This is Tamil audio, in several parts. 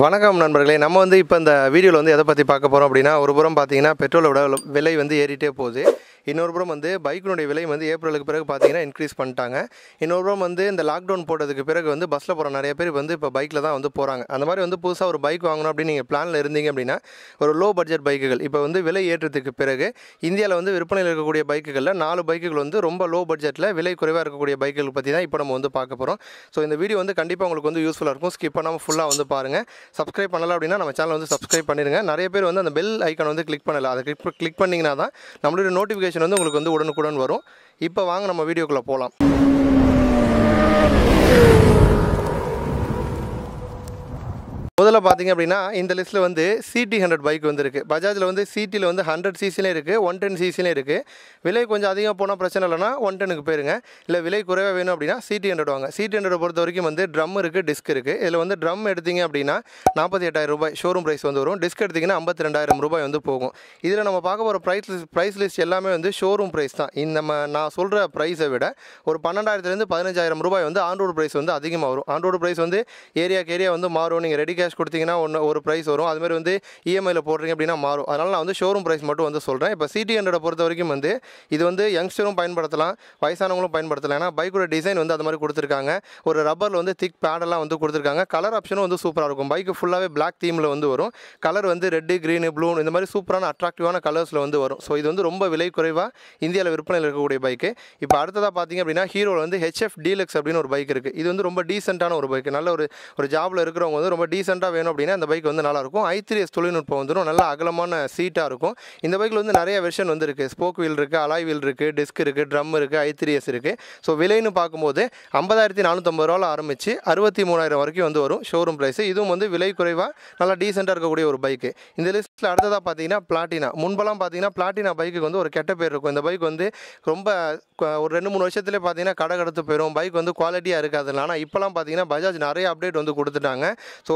வணக்கம் நண்பர்களே நம்ம வந்து இப்போ இந்த வீடியோவில் வந்து எதை பற்றி பார்க்க போகிறோம் அப்படின்னா ஒரு புறம் பார்த்தீங்கன்னா பெட்ரோலோட விலை வந்து ஏறிட்டே போகுது இன்னொரு புறம் வந்து பைக்கினுடைய விலை வந்து ஏப்ரலுக்கு பிறகு பார்த்தீங்கன்னா இன்க்ரீஸ் பண்ணிட்டாங்க இன்னொரு புறம் வந்து இந்த லாக்டவுன் போட்டதுக்கு பிறகு வந்து பஸ்ஸில் போகிற நிறைய பேர் வந்து இப்போ பைக்கில் தான் வந்து போகிறாங்க அந்த மாதிரி வந்து புதுசாக ஒரு பைக் வாங்கணும் அப்படின்னு நீங்கள் பிளானில் இருந்தீங்க அப்படின்னா ஒரு லோ பட்ஜெட் பைக்குகள் இப்போ வந்து விலை ஏற்றத்துக்கு பிறகு இந்தியாவில் வந்து விற்பனையில் இருக்கக்கூடிய பைக்குகளில் நாலு பைக்குகள் வந்து ரொம்ப லோ பட்ஜெட்டில் விலை குறைவாக இருக்கக்கூடிய பைக்குகள் பற்றி தான் இப்போ நம்ம வந்து பார்க்க போகிறோம் ஸோ இந்த வீடியோ வந்து கண்டிப்பாக உங்களுக்கு வந்து யூஸ்ஃபுல்லாக இருக்கும் ஸ்கிப் பண்ணாமல் ஃபுல்லாக வந்து பாருங்கள் சப்ஸ்கிரைப் பண்ணலாம் அப்படின்னா நம்ம சேனல் வந்து சப்ஸ்கிரைப் பண்ணிடுங்க நிறைய பேர் வந்து அந்த பெல் ஐக்கான் வந்து கிளிக் பண்ணலாம் அதை கிளிக் கிளிக் பண்ணிங்கன்னா தான் நம்மளுடைய நோட்டிஃபிகேஷன் நோட்டிஃபிகேஷன் வந்து உங்களுக்கு வந்து உடனுக்குடன் வரும் இப்போ வாங்க நம்ம வீடியோக்குள்ளே போகலாம் முதல்ல பார்த்திங்க அப்படின்னா இந்த லிஸ்ட்டில் வந்து சிடி ஹண்ட்ரட் பைக் வந்துருக்கு பஜாஜில் வந்து சிட்டியில் வந்து ஹண்ட்ரட் சிசிலையும் இருக்குது ஒன் டென் சிசிலையும் இருக்குது விலை கொஞ்சம் அதிகமாக போனால் பிரச்சனை இல்லைனா ஒன் டெனுக்கு போயிருங்க இல்லை விலை குறைவாக வேணும் அப்படின்னா சிடி ஹண்ட்ரட் வாங்க சிடி ஹண்ட்ரட் பொறுத்த வரைக்கும் வந்து ட்ரம் இருக்குது டிஸ்க் இருக்குது இதில் வந்து ட்ரம் எடுத்திங்க அப்படின்னா நாற்பத்தி எட்டாயிரம் ரூபாய் ஷோரூம் ப்ரைஸ் வந்து வரும் டிஸ்க் எடுத்திங்கன்னா ஐம்பத்தி ரெண்டாயிரம் ரூபாய் வந்து போகும் இதில் நம்ம பார்க்க போகிற ப்ரைஸ் லிஸ்ட் ப்ரைஸ் லிஸ்ட் எல்லாமே வந்து ஷோரூம் ப்ரைஸ் தான் இந்த நம்ம நான் சொல்கிற ப்ரைஸை விட ஒரு பன்னெண்டாயிரத்துலேருந்து பதினஞ்சாயிரம் ரூபாய் வந்து ஆண்ட்ரோடு ப்ரைஸ் வந்து அதிகமாக வரும் ஆண்ட்ரோடு ப்ரைஸ் வந்து ஏரியாக்கு ஏரியா வந்து மாறும் நீங்கள் ரெடி கேஷ் கொடுத்தீங்கன்னா ஒன்று ஒரு ப்ரைஸ் வரும் அதுமாதிரி வந்து இஎம்ஐயில் e போடுறீங்க அப்படின்னா மாறும் அதனால் நான் வந்து ஷோரூம் ப்ரைஸ் மட்டும் வந்து சொல்கிறேன் இப்போ சிடி ஹண்ட்ரடை பொறுத்த வரைக்கும் வந்து இது வந்து யங்ஸ்டரும் பயன்படுத்தலாம் வயசானவங்களும் பயன்படுத்தலாம் ஏன்னா பைக்கோட டிசைன் வந்து அது மாதிரி கொடுத்துருக்காங்க ஒரு ரப்பரில் வந்து திக் பேடெல்லாம் வந்து கொடுத்துருக்காங்க கலர் ஆப்ஷனும் வந்து சூப்பராக இருக்கும் பைக்கு ஃபுல்லாகவே பிளாக் தீமில் வந்து வரும் கலர் வந்து ரெட்டு க்ரீனு ப்ளூ இந்த மாதிரி சூப்பரான அட்ராக்டிவான கலர்ஸில் வந்து வரும் ஸோ இது வந்து ரொம்ப விலை குறைவாக இந்தியாவில் விற்பனையில் இருக்கக்கூடிய பைக்கு இப்போ அடுத்ததாக பார்த்தீங்க அப்படின்னா ஹீரோவில் வந்து ஹெச்எஃப் டீலக்ஸ் அப்படின்னு ஒரு பைக் இருக்குது இது வந்து ரொம்ப டீசெண்டான ஒரு பைக் நல்ல ஒரு ஒரு ஜாபில் இருக்கிறவங்க வந்து ரொம்ப டீசெண்டாக பெருசாக வேணும் அப்படின்னா இந்த பைக் வந்து நல்லாயிருக்கும் ஐ த்ரீ எஸ் தொழில்நுட்பம் வந்துடும் நல்லா அகலமான சீட்டாக இருக்கும் இந்த பைக்கில் வந்து நிறைய வெர்ஷன் வந்து இருக்குது ஸ்போக் வீல் இருக்குது அலாய் வீல் இருக்குது டிஸ்க் இருக்குது ட்ரம் இருக்குது ஐ த்ரீ எஸ் இருக்குது ஸோ விலைன்னு பார்க்கும்போது ஐம்பதாயிரத்தி நானூற்றம்பது ரூபாவில் ஆரம்பித்து அறுபத்தி மூணாயிரம் வரைக்கும் வந்து வரும் ஷோரூம் ப்ரைஸு இதுவும் வந்து விலை குறைவாக நல்லா டீசெண்டாக இருக்கக்கூடிய ஒரு பைக்கு இந்த லிஸ்ட்டில் அடுத்ததாக பார்த்தீங்கன்னா பிளாட்டினா முன்பெல்லாம் பார்த்தீங்கன்னா பிளாட்டினா பைக்கு வந்து ஒரு கெட்ட பேர் இருக்கும் இந்த பைக் வந்து ரொம்ப ஒரு ரெண்டு மூணு வருஷத்துலேயே பார்த்தீங்கன்னா கடை கடத்து போயிடும் பைக் வந்து குவாலிட்டியாக இருக்காதுல ஆனால் இப்போலாம் பார்த்தீங்கன்னா பஜாஜ் நிறைய அப்டேட் வந்து கொடுத்துட்டாங்க ஸோ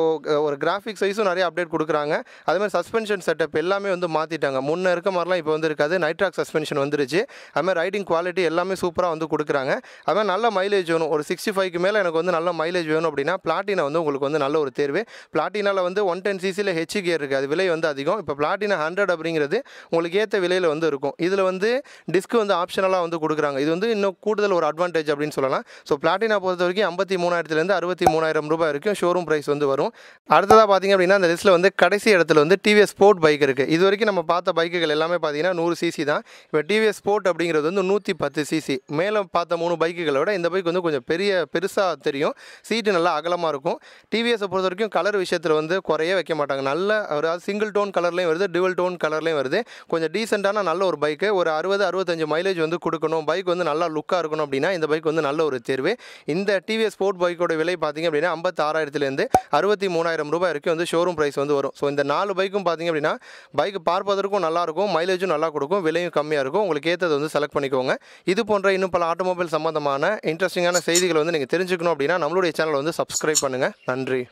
ஒரு கிராஃபிக் சைஸும் நிறைய அப்டேட் கொடுக்குறாங்க மாதிரி சஸ்பென்ஷன் செட்டப் எல்லாமே வந்து மாற்றிட்டாங்க முன்னே இருக்க மாதிரிலாம் இப்போ வந்து இருக்காது நைட்ராக் சஸ்பென்ஷன் வந்துருச்சு அதுமாதிரி ரைடிங் குவாலிட்டி எல்லாமே சூப்பராக வந்து கொடுக்குறாங்க அதுமாதிரி நல்ல மைலேஜ் வேணும் ஒரு சிக்ஸ்டி ஃபைவ்க்கு மேலே எனக்கு வந்து நல்ல மைலேஜ் வேணும் அப்படின்னா பிளாட்டினா வந்து உங்களுக்கு வந்து நல்ல ஒரு தேர்வு பிளாட்டினாவில் வந்து ஒன் டென் சிசியில் ஹெச்சு கியர் இருக்குது அது விலை வந்து அதிகம் இப்போ பிளாட்டினா ஹண்ட்ரட் அப்படிங்கிறது உங்களுக்கு ஏற்ற விலையில் வந்து இருக்கும் இதில் வந்து டிஸ்க் வந்து ஆப்ஷனலாக வந்து கொடுக்குறாங்க இது வந்து இன்னும் கூடுதல் ஒரு அட்வான்டேஜ் அப்படின்னு சொல்லலாம் ஸோ பிளாட்டினா பொறுத்த வரைக்கும் ஐம்பத்தி மூணாயிரத்துலேருந்து அறுபத்தி மூணாயிரம் ரூபாய் வரைக்கும் ஷோரூம் ப்ரைஸ் வந்து வரும் அடுத்ததாக பார்த்திங்க அப்படின்னா அந்த லிஸ்ட்டில் வந்து கடைசி இடத்துல வந்து டிவிஎஸ் ஸ்போர்ட் பைக் இருக்குது இது வரைக்கும் நம்ம பார்த்த பைக்குகள் எல்லாமே பார்த்திங்கன்னா நூறு சிசி தான் இப்போ டிவிஎஸ் ஸ்போர்ட் அப்படிங்கிறது வந்து நூற்றி பத்து சிசி மேலே பார்த்த மூணு பைக்குகளை விட இந்த பைக் வந்து கொஞ்சம் பெரிய பெருசாக தெரியும் சீட்டு நல்லா அகலமாக இருக்கும் டிவிஎஸை பொறுத்த வரைக்கும் கலர் விஷயத்தில் வந்து குறைய வைக்க மாட்டாங்க நல்ல ஒரு சிங்கிள் டோன் கலர்லேயும் வருது டுவல் டோன் கலர்லேயும் வருது கொஞ்சம் டீசெண்டான நல்ல ஒரு பைக்கு ஒரு அறுபது அறுபத்தஞ்சு மைலேஜ் வந்து கொடுக்கணும் பைக் வந்து நல்லா லுக்காக இருக்கணும் அப்படின்னா இந்த பைக் வந்து நல்ல ஒரு தேர்வு இந்த டிவிஎஸ் ஸ்போர்ட் பைக்கோட விலை பார்த்திங்க அப்படின்னா ஐம்பத்தாறாயிரத்துலேருந்து அறுபத்தி மூணாயிரம் முப்பதாயிரம் ரூபாய் வரைக்கும் வந்து ஷோரூம் ப்ரைஸ் வந்து வரும் ஸோ இந்த நாலு பைக்கும் பார்த்தீங்க அப்படின்னா பைக் பார்ப்பதற்கும் நல்லாயிருக்கும் மைலேஜும் நல்லா கொடுக்கும் விலையும் கம்மியாக இருக்கும் உங்களுக்கு ஏற்றது வந்து செலக்ட் பண்ணிக்கோங்க இது போன்ற இன்னும் பல ஆட்டோமொபைல் சம்மந்தமான இன்ட்ரெஸ்டிங்கான செய்திகளை வந்து நீங்கள் தெரிஞ்சுக்கணும் அப்படின்னா நம்மளுடைய சேனலை வந்து சப்ஸ்கிரைப் பண்ணுங்கள் நன்றி